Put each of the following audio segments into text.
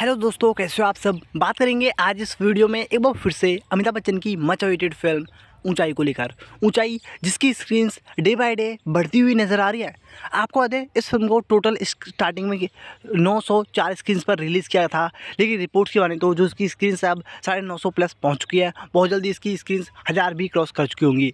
hello दोस्तों कैसे हो आप सब बात करेंगे आज इस वीडियो में एक बार फिर से अमिताभ बच्चन की मच अवेटेड फिल्म ऊंचाई को लेकर ऊंचाई जिसकी स्क्रीन्स डे बाय डे बढ़ती हुई नज़र आ रही है आपको याद है इस फिल्म को टोटल स्टार्टिंग में 904 स्क्रीन्स पर रिलीज़ किया था लेकिन रिपोर्ट्स की माने तो जो इसकी स्क्रीन्स अब साढ़े नौ प्लस पहुँच चुकी है बहुत जल्दी इसकी स्क्रीन्स हज़ार भी क्रॉस कर चुकी होंगी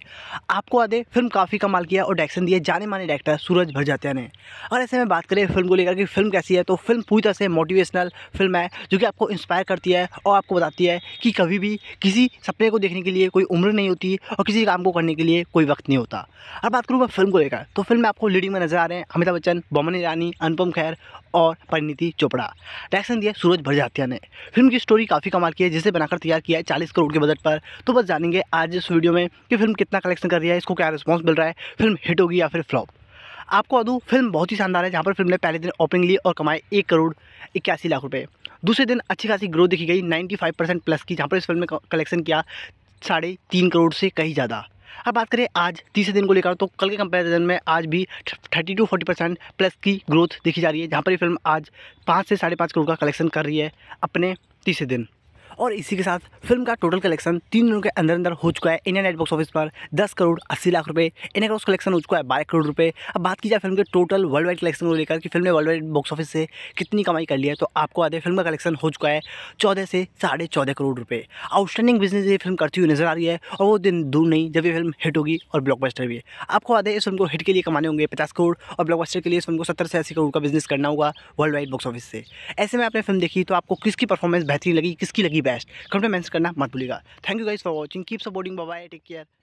आपको याद है फिल्म काफ़ी कमाल किया और डायरेक्शन दिया जाने माने डायरेक्टर सूरज भरजात्या ने और ऐसे में बात करें फिल्म को लेकर कि फिल्म कैसी है तो फिल्म पूरी तरह से मोटिवेशनल फिल्म है जो कि आपको इंस्पायर करती है और आपको बताती है कि कभी भी किसी सपने को देखने के लिए कोई उम्र नहीं होती और किसी काम को करने के लिए कोई वक्त नहीं होता अब बात करूँ मैं फिल्म को लेकर तो फिल्म में आपको लीडिंग में नजर आ रहे हैं अमिताभ बच्चन बोमन ईरानी अनुपम खैर और परिणीति चोपड़ा डायरेक्शन दिया सूरज भरजातिया ने फिल्म की स्टोरी काफ़ी कमाल की है जिसे बनाकर तैयार किया है चालीस करोड़ के बजट पर तो बस जानेंगे आज इस वीडियो में कि फिल्म कितना कलेक्शन कर रही है इसको क्या रिस्पॉन्स मिल रहा है फिल्म हिट होगी या फिर फ्लॉप आपको अदू फिल्म बहुत ही शानदार है जहाँ पर फिल्म ने पहले दिन ओपनिंग ली और कमाए एक करोड़ इक्यासी लाख रुपये दूसरे दिन अच्छी खासी ग्रोथ दिखी गई 95 परसेंट प्लस की जहाँ पर इस फिल्म में कलेक्शन किया साढ़े तीन करोड़ से कहीं ज़्यादा अब बात करें आज तीसरे दिन को लेकर तो कल के कंपैरिजन में आज भी thirty to forty percent plus की ग्रोथ देखी जा रही है जहाँ पर ये फिल्म आज पाँच से साढ़े पाँच करोड़ का कलेक्शन कर रही है अपने तीसरे दिन और इसी के साथ फिल्म का टोटल कलेक्शन तीन दिनों के अंदर अंदर हो चुका है इंडियन नेट बॉक्स ऑफिस पर दस करोड़ अस्सी लाख रुपये इंडिया क्रॉस कलेक्शन हो चुका है बारह करोड़ रुपये अब बात की जाए फिल्म के टोटल वर्ल्ड वाइड कलेक्शन को लेकर कि फिल्म ने वर्ल्ड वाइड बॉक्स ऑफिस से कितनी कमाई कर लिया है तो आपको आधे फिल्म का कलेक्शन हो चुका है चौदह से साढ़े चौदह करोड़ रुपये आउटस्टैंडिंग बिजनेस ये फिल्म करती हुई नजर आ रही है और वो दिन दूर नहीं जब ये फिल्म हिट होगी और ब्लॉकबस्टर भी आपको आधे इस फिल्म को हिट के लिए कमाने होंगे पचास करोड़ और ब्लॉकबस्टर के लिए इस फिल्म को सत्तर से अस्सी करोड़ का बिजनेस करना होगा वर्ल्ड वाइड बॉक्स ऑफिस से ऐसे में आपने फिल्म देखी तो आपको किसकी परफॉर्मेंस बेहतरीन लगी किसकी लगी बेस्ट कमेंट में करना मत भूलिएगा thank you guys for watching keep supporting bye take care